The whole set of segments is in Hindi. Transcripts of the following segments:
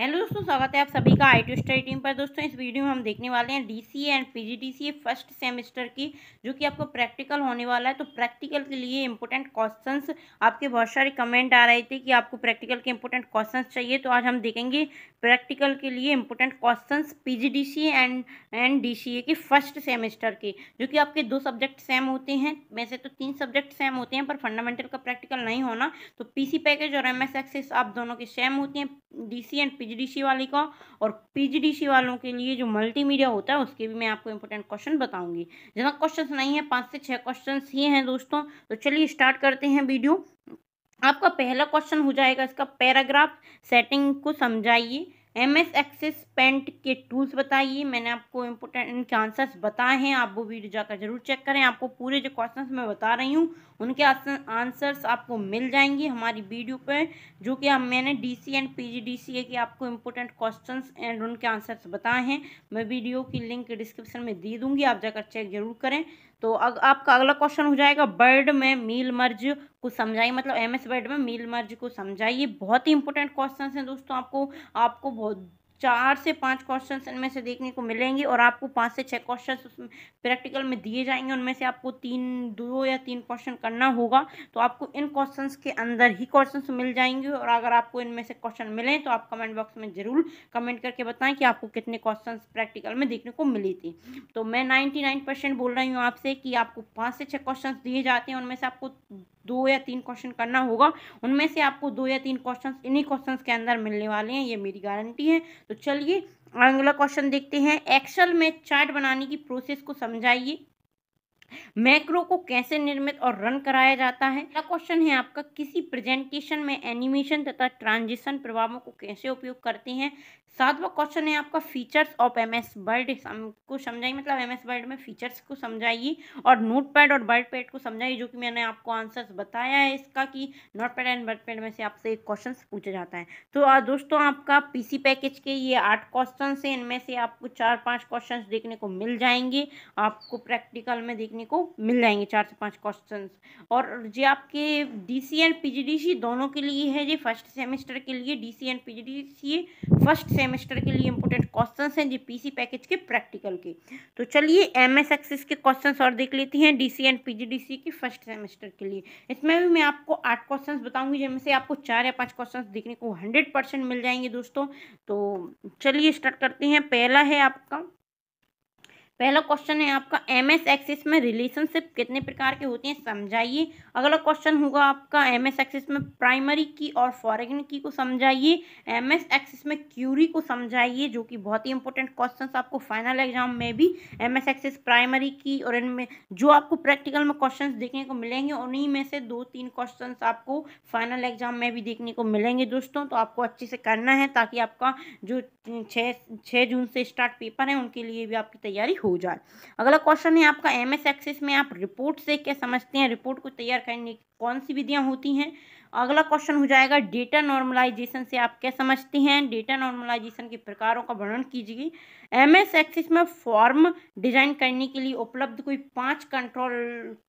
हेलो दोस्तों स्वागत है आप सभी का आई टी स्टडी टीम पर दोस्तों इस वीडियो में हम देखने वाले हैं DCA and PGDCA first semester की जो कि आपको प्रैक्टिकल होने वाला है तो प्रैक्टिकल के लिए इंपॉर्टेंट क्वेश्चंस आपके बहुत सारे कमेंट आ रहे थे कि आपको प्रैक्टिकल के इंपॉर्टेंट क्वेश्चन चाहिए तो आज हम देखेंगे प्रैक्टिकल के लिए important question P and and D के फर्स्ट सेमेस्टर के जो कि आपके दो सब्जेक्ट सेम होते हैं वैसे तो तीन सब्जेक्ट सेम होते हैं पर फंडामेंटल का प्रैक्टिकल नहीं होना तो पी पैकेज और एम एक्सेस आप दोनों के सेम होते हैं डी एंड पी पीजीडीसी वाले का और पीजीडीसी वालों के लिए जो मल्टीमीडिया होता है उसके भी मैं आपको इंपॉर्टेंट क्वेश्चन बताऊंगी ज़्यादा क्वेश्चंस नहीं है पाँच से छः क्वेश्चन ही हैं दोस्तों तो चलिए स्टार्ट करते हैं वीडियो आपका पहला क्वेश्चन हो जाएगा इसका पैराग्राफ सेटिंग को समझाइए एम एस एक्सेस पेंट के टूल्स बताइए मैंने आपको इम्पोर्टेंट इनके आंसर्स बताए हैं आप वो वीडियो जाकर जरूर चेक करें आपको पूरे जो क्वेश्चंस मैं बता रही हूँ उनके आंसर्स आपको मिल जाएंगे हमारी वीडियो पर जो कि अब मैंने D C and P G D C A के आपको इम्पोर्टेंट क्वेश्चन एंड उनके आंसर्स बताए हैं मैं वीडियो की लिंक डिस्क्रिप्शन में दे दूँगी आप जाकर चेक जरूर करें तो अग, आपका अगला क्वेश्चन हो जाएगा बर्ड में मील मर्ज को समझाइए मतलब एमएस बर्ड वर्ड में मील मर्ज को समझाइए बहुत ही इंपॉर्टेंट क्वेश्चन हैं दोस्तों आपको आपको बहुत चार से पांच क्वेश्चन इनमें से देखने को मिलेंगे और आपको पांच से छह क्वेश्चन उसमें प्रैक्टिकल में दिए जाएंगे उनमें से आपको तीन दो या तीन क्वेश्चन करना होगा तो आपको इन क्वेश्चंस के अंदर ही क्वेश्चंस मिल जाएंगे और अगर आपको इनमें से क्वेश्चन मिले तो आप कमेंट बॉक्स में ज़रूर कमेंट करके बताएं कि आपको कितने क्वेश्चन प्रैक्टिकल में देखने को मिली थे तो मैं नाइन्टी बोल रही हूँ आपसे कि आपको पाँच से छः क्वेश्चन दिए जाते हैं उनमें से आपको दो या तीन क्वेश्चन करना होगा उनमें से आपको दो या तीन क्वेश्चन इन्हीं क्वेश्चन के अंदर मिलने वाले हैं ये मेरी गारंटी है तो चलिए अगला क्वेश्चन देखते हैं एक्सल में चार्ट बनाने की प्रोसेस को समझाइए मैक्रो को कैसे निर्मित और रन कराया जाता है अगला क्वेश्चन है आपका किसी प्रेजेंटेशन में एनिमेशन तथा ट्रांजिशन प्रभावों को कैसे उपयोग करते हैं सातवां क्वेश्चन है आपका features of M S Word को समझाइए मतलब एम एस वर्ड में फीचर्स को समझाइए और नोट पैड और वर्ड पैड को समझाइए जो कि मैंने आपको आंसर्स बताया है इसका कि notepad and wordpad में से आपसे एक क्वेश्चन पूछा जाता है तो दोस्तों आपका पीसी पैकेज के ये आठ क्वेश्चन है इनमें से आपको चार पाँच क्वेश्चन देखने को मिल जाएंगे आपको प्रैक्टिकल में देखने को मिल जाएंगे चार से पाँच क्वेश्चन और ये आपके डी सी एंड पी दोनों के लिए है ये फर्स्ट सेमेस्टर के लिए D C and P first semester के लिए इंपॉर्टेंट क्वेश्चन हैं जी पीसी पैकेज के प्रैक्टिकल के तो चलिए एम एस एक्सिस के क्वेश्चन और देख लेती हैं डीसी एंड पीजीडीसी की फर्स्ट सेमेस्टर के लिए इसमें भी मैं आपको आठ क्वेश्चन बताऊंगी जिनमें से आपको चार या पाँच क्वेश्चन देखने को हंड्रेड मिल जाएंगे दोस्तों तो चलिए स्टार्ट करते हैं पहला है आपका पहला क्वेश्चन है आपका एम एस एक्सिस में रिलेशनशिप कितने प्रकार के होते हैं समझाइए अगला क्वेश्चन होगा आपका एम एस एक्सिस में प्राइमरी की और फॉरेन की को समझाइए एम एस एक्सिस में क्यूरी को समझाइए जो कि बहुत ही इंपॉर्टेंट क्वेश्चन आपको फाइनल एग्जाम में भी M S axis primary key और इनमें जो आपको प्रैक्टिकल में क्वेश्चन देखने को मिलेंगे उन्हीं में से दो तीन क्वेश्चन आपको फाइनल एग्जाम में भी देखने को मिलेंगे दोस्तों तो आपको अच्छे से करना है ताकि आपका जो छः छः जून से स्टार्ट पेपर है उनके लिए भी आपकी तैयारी हो हो जाए अगला क्वेश्चन है आपका एम एस एक्सिस में आप रिपोर्ट से क्या समझते हैं रिपोर्ट को तैयार करने की कौन सी विधियाँ होती हैं अगला क्वेश्चन हो जाएगा डेटा नॉर्मलाइजेशन से आप क्या समझते हैं डेटा नॉर्मलाइजेशन के प्रकारों का वर्णन कीजिए एम एस एक्सिस में फॉर्म डिजाइन करने के लिए उपलब्ध कोई पांच कंट्रोल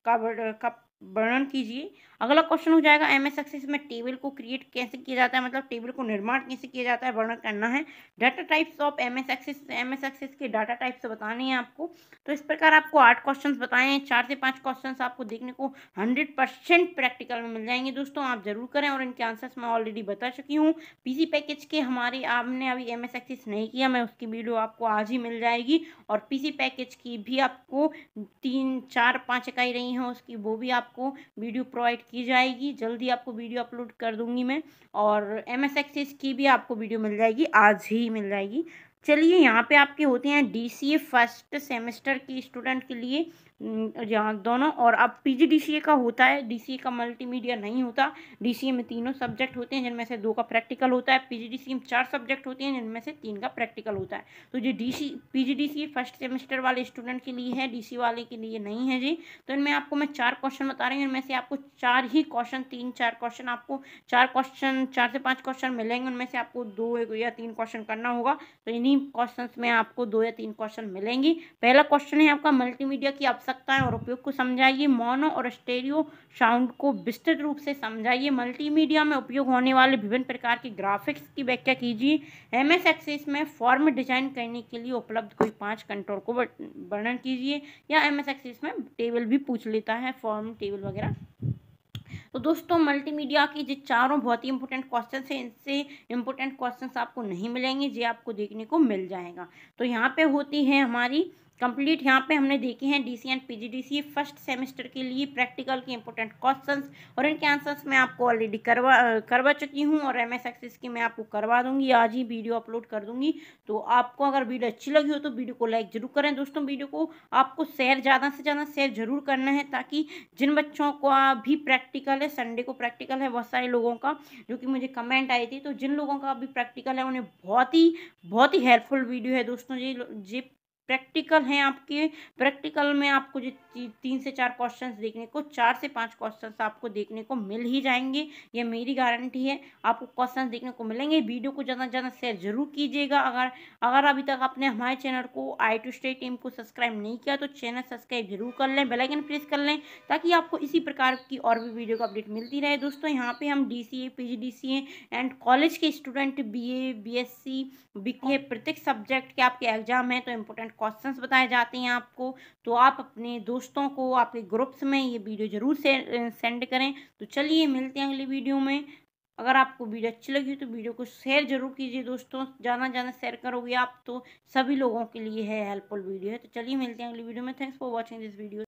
का का वर्णन कीजिए अगला क्वेश्चन हो जाएगा एम एस एक्सिस में टेबल को क्रिएट कैसे किया जाता है मतलब टेबल को निर्माण कैसे किया जाता है वर्णन करना है data types of M S access M S access के डाटा टाइप्स बताने हैं आपको तो इस प्रकार आपको आठ क्वेश्चन बताए हैं चार से पाँच क्वेश्चन आपको देखने को हंड्रेड परसेंट प्रैक्टिकल में मिल जाएंगे दोस्तों आप जरूर करें और इनके आंसर्स मैं ऑलरेडी बता चुकी हूँ पीसी पैकेज के हमारे आपने अभी एम एस एक्सिस नहीं किया मैं उसकी वीडियो आपको आज ही मिल जाएगी और पी पैकेज की भी आपको तीन चार पाँच इकाई रही हैं उसकी वो भी आपको वीडियो प्रोवाइड की जाएगी जल्दी आपको वीडियो अपलोड कर दूंगी मैं और एम एस एक्सेस की भी आपको वीडियो मिल जाएगी आज ही मिल जाएगी चलिए यहाँ पे आपके होते हैं डीसीए फर्स्ट सेमेस्टर के स्टूडेंट के लिए यहाँ दोनों और अब पीजीडीसीए का होता है डीसीए का मल्टीमीडिया नहीं होता डीसीए में तीनों सब्जेक्ट होते हैं जिनमें से दो का प्रैक्टिकल होता है पीजीडीसीए में चार सब्जेक्ट होते हैं जिनमें से तीन का प्रैक्टिकल होता है तो जो डी सी फर्स्ट सेमेस्टर वाले स्टूडेंट के लिए है डीसी वाले के लिए नहीं है जी तो इनमें आपको मैं चार क्वेश्चन बता रही हूँ इनमें से आपको चार ही क्वेश्चन तीन चार क्वेश्चन आपको चार क्वेश्चन चार से पाँच क्वेश्चन मिलेंगे उनमें से आपको दो या तीन क्वेश्चन करना होगा तो इन्हीं इन्हीं क्वेश्चंस में आपको दो या तीन क्वेश्चन मिलेंगी पहला क्वेश्चन है आपका मल्टीमीडिया की आवश्यकताएं और उपयोग को समझाइए मोनो और स्टेरियो साउंड को विस्तृत रूप से समझाइए मल्टीमीडिया में उपयोग होने वाले विभिन्न प्रकार के ग्राफिक्स की व्याख्या कीजिए एम एस एक्सेस में फॉर्म डिजाइन करने के लिए उपलब्ध कोई पाँच कंट्रोल को वर्णन कीजिए या एम एस एक्सेस में टेबल भी पूछ लेता है फॉर्म टेबल वगैरह तो दोस्तों मल्टीमीडिया के जो चारों बहुत ही इंपॉर्टेंट क्वेश्चन है इनसे इंपॉर्टेंट क्वेश्चन आपको नहीं मिलेंगे ये आपको देखने को मिल जाएगा तो यहाँ पे होती है हमारी कंप्लीट यहाँ पे हमने देखे हैं DC and PGDC first semester के लिए प्रैक्टिकल के इंपॉर्टेंट क्वेश्चंस और इनके आंसर्स मैं आपको ऑलरेडी करवा करवा चुकी हूँ और एम एस एक्सेस की मैं आपको करवा दूंगी आज ही वीडियो अपलोड कर दूंगी तो आपको अगर वीडियो अच्छी लगी हो तो वीडियो को लाइक जरूर करें दोस्तों वीडियो को आपको शेयर ज़्यादा से ज़्यादा शेयर जरूर करना है ताकि जिन बच्चों का भी प्रैक्टिकल है संडे को प्रैक्टिकल है बहुत सारे लोगों का जो कि मुझे कमेंट आई थी तो जिन लोगों का अभी प्रैक्टिकल है उन्हें बहुत ही बहुत ही हेल्पफुल वीडियो है दोस्तों जी जी प्रैक्टिकल हैं आपके प्रैक्टिकल में आपको जो तीन से चार क्वेश्चंस देखने को चार से पांच क्वेश्चंस आपको देखने को मिल ही जाएंगे ये मेरी गारंटी है आपको क्वेश्चंस देखने को मिलेंगे वीडियो को ज़्यादा से ज़्यादा शेयर जरूर कीजिएगा अगर अगर अभी तक आपने हमारे चैनल को आई टू स्टे टीम को सब्सक्राइब नहीं किया तो चैनल सब्सक्राइब जरूर कर लें बेलाइकन प्रेस कर लें ताकि आपको इसी प्रकार की और भी वीडियो का अपडेट मिलती रहे दोस्तों यहाँ पर हम D C A P G D C and college के student B A B S C B प्रत्येक सब्जेक्ट के आपके एग्जाम हैं तो इम्पोर्टेंट क्वेश्चंस बताए जाते हैं आपको तो आप अपने दोस्तों को आपके ग्रुप्स में ये वीडियो ज़रूर से सेंड करें तो चलिए मिलते हैं अगली वीडियो में अगर आपको वीडियो अच्छी लगी तो वीडियो को शेयर जरूर कीजिए दोस्तों ज़्यादा ज़्यादा शेयर करोगे आप तो सभी लोगों के लिए है हेल्पफुल वीडियो है तो चलिए मिलते हैं अगली वीडियो में thanks for watching this video